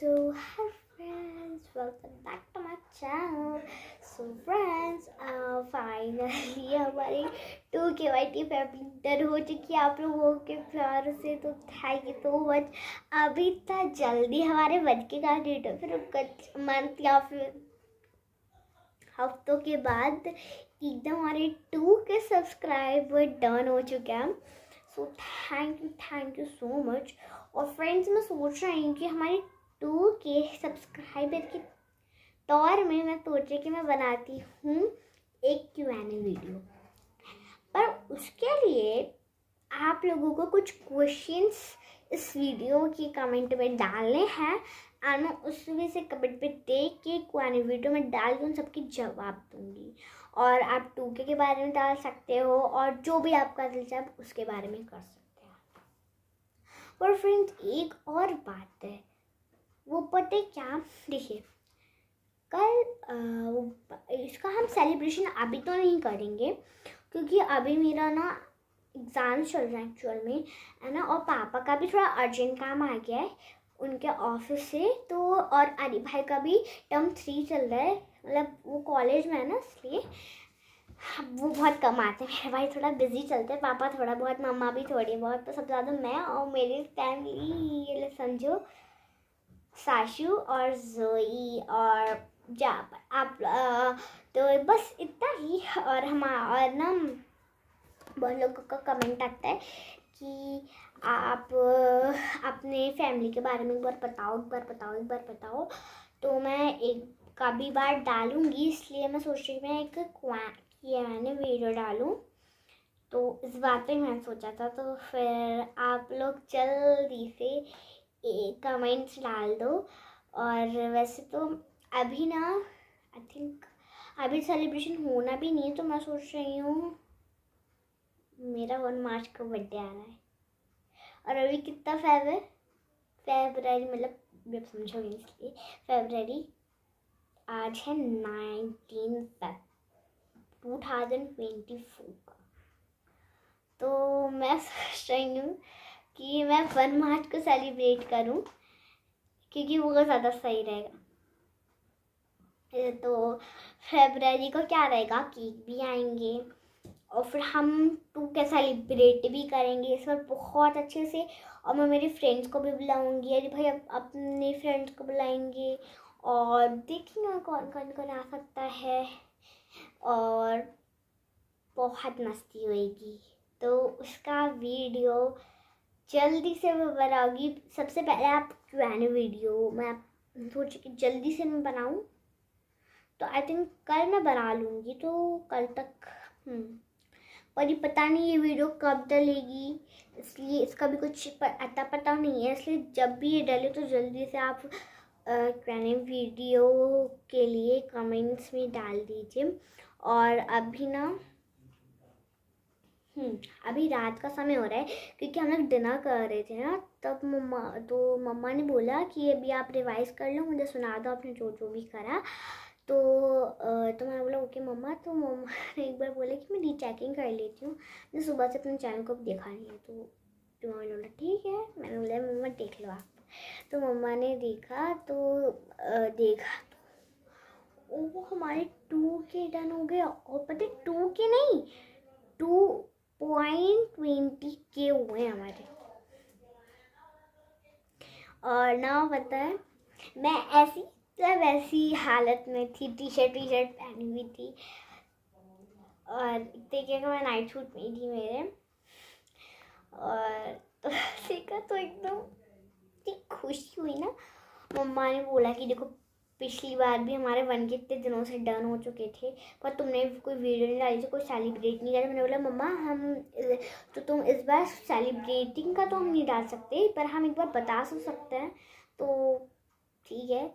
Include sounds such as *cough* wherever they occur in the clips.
So hi friends welcome back to my channel so friends finally हमारी two K Y T family हो चुकी है आप लोगों के प्यार से तो थैंक यू सो मच अभी इतना जल्दी हमारे बन के का डेट हो फिर कुछ मंथ या फिर हफ्तों के बाद एकदम हमारे टू के सब्सक्राइब डन हो चुके हैं so thank you thank you so much और फ्रेंड्स मैं सोच रही हूँ कि हमारी टू के सब्सक्राइबर के तौर में मैं सोचे कि मैं बनाती हूँ एक क्यू एन ए वीडियो पर उसके लिए आप लोगों को कुछ क्वेश्चंस इस वीडियो के कमेंट में डालने हैं और मैं उसमें से कमेंट में देख के कुआने वीडियो में डाल के उन सबके जवाब दूंगी और आप टूके के बारे में डाल सकते हो और जो भी आपका दिल चाहे उसके बारे में कर सकते हो पर फ्रेंड्स एक और बात है वो पते क्या देखिए कल इसका हम सेलिब्रेशन अभी तो नहीं करेंगे क्योंकि अभी मेरा ना एग्ज़ाम चल रहा है एक्चुअल में है ना और पापा का भी थोड़ा अर्जेंट काम आ गया है उनके ऑफिस से तो और अली भाई का भी टर्म थ्री चल रहा है मतलब वो कॉलेज में है ना इसलिए हाँ, वो बहुत कम आते हैं *laughs* मेरे भाई थोड़ा बिजी चलते हैं पापा थोड़ा बहुत मम्मा भी थोड़ी बहुत तो सबसे ज़्यादा मैं और मेरी फैमिली ये समझो साशु और जोई और जा आप आ, तो बस इतना ही और हम और ना बहुत लोगों का कमेंट आता है कि आप अपने फैमिली के बारे में एक बार बताओ एक बार बताओ एक बार बताओ तो मैं एक कभी बार डालूँगी इसलिए मैं सोच रही मैं एक किया मैंने वीडियो डालूँ तो इस बात पे मैंने सोचा था तो फिर आप लोग जल्दी से कमेंट्स डाल दो और वैसे तो अभी ना आई थिंक अभी सेलिब्रेशन होना भी नहीं है तो मैं सोच रही हूँ मेरा वन मार्च का बर्थडे आ रहा है और अभी कितना फेब है फेबररी मतलब जब समझोगे इसलिए फेबररी आज है nineteen Feb two thousand twenty four का तो मैं *laughs* सोच रही हूँ कि मैं वन मार्च को सेलिब्रेट करूं क्योंकि वो ज़्यादा सही रहेगा तो फेबररी को क्या रहेगा केक भी आएंगे और फिर हम टू के सेलिब्रेट भी करेंगे इस बार बहुत अच्छे से और मैं मेरे फ्रेंड्स को भी बुलाऊंगी अरे भाई अप, अपने फ्रेंड्स को बुलाएंगे और देखेंगे कौन कौन कौन आ सकता है और बहुत मस्ती होएगी तो उसका वीडियो जल्दी से मैं बनाऊँगी सबसे पहले आप पुराने वीडियो मैं सोच कि जल्दी से मैं बनाऊँ तो आई थिंक कल मैं बना लूँगी तो कल तक पर हम्म। ये पता नहीं ये वीडियो कब डलेगी इसलिए इसका भी कुछ अता पता नहीं है इसलिए जब भी ये डले तो जल्दी से आप पुराने वीडियो के लिए कमेंट्स में डाल दीजिए और अभी ना हम्म, अभी रात का समय हो रहा है क्योंकि हम लोग डिनर कर रहे थे ना तब मम्मा तो मम्मा ने बोला कि अभी आप रिवाइज़ कर लो मुझे सुना दो आपने जो जो भी करा तो तो मैंने बोला ओके मम्मा तो मम्मा *laughs* ने एक बार बोला कि मैं रीचेकिंग कर लेती हूँ मैंने सुबह से अपने चैनल को देखा नहीं है तो तो बोला ठीक है मैंने बोला मम्मा देख लो आप तो मम्मा ने देखा तो देखा तो वो हमारे टू के डन हो गए और पता टू के नहीं टू पॉइंट ट्वेंटी के हुए हमारे और ना पता है मैं ऐसी मतलब ऐसी हालत में थी टी शर्ट टी शर्ट पहनी हुई थी और देखिए मैं नाइट सूट में थी मेरे और तो *laughs* देखा तो एकदम खुशी हुई ना मम्मा ने बोला कि देखो पिछली बार भी हमारे वन के इतने दिनों से डन हो चुके थे पर तुमने कोई वीडियो नहीं डाली थी तो कोई सेलिब्रेट नहीं किया तो मैंने बोला मम्मा हम तो तुम इस बार सेलिब्रेटिंग का तो हम नहीं डाल सकते पर हम एक बार बता तो सकते हैं तो ठीक है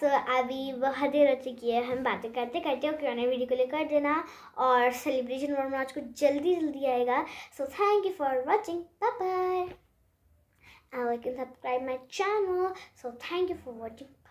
सो अभी बहुत देर हो चुकी है हम बातें करते करते और क्यों वीडियो को ले कर देना और सेलिब्रेशन वर्मा आज को जल्दी जल्दी आएगा so thank you for watching bye I and like subscribe my channel so thank you for watching